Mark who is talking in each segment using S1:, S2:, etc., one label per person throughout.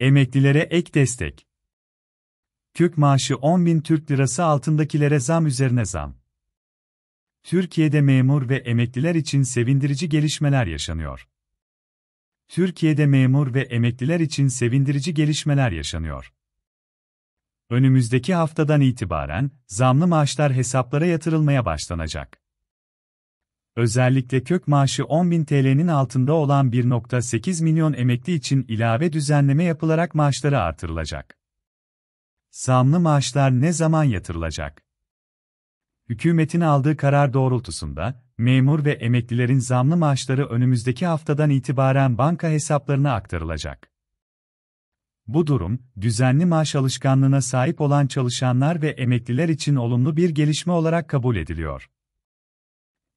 S1: Emeklilere ek destek. Kök maaşı 10 bin Türk lirası altındakilere zam üzerine zam. Türkiye'de memur ve emekliler için sevindirici gelişmeler yaşanıyor. Türkiye'de memur ve emekliler için sevindirici gelişmeler yaşanıyor. Önümüzdeki haftadan itibaren zamlı maaşlar hesaplara yatırılmaya başlanacak özellikle kök maaşı 10.000 TL'nin altında olan 1.8 milyon emekli için ilave düzenleme yapılarak maaşları artırılacak. Zamlı maaşlar ne zaman yatırılacak? Hükümetin aldığı karar doğrultusunda, memur ve emeklilerin zamlı maaşları önümüzdeki haftadan itibaren banka hesaplarına aktarılacak. Bu durum, düzenli maaş alışkanlığına sahip olan çalışanlar ve emekliler için olumlu bir gelişme olarak kabul ediliyor.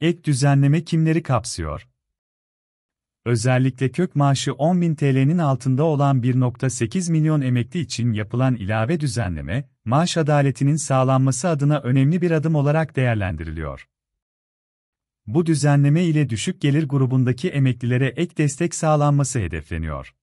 S1: Ek düzenleme kimleri kapsıyor? Özellikle kök maaşı 10.000 TL'nin altında olan 1.8 milyon emekli için yapılan ilave düzenleme, maaş adaletinin sağlanması adına önemli bir adım olarak değerlendiriliyor. Bu düzenleme ile düşük gelir grubundaki emeklilere ek destek sağlanması hedefleniyor.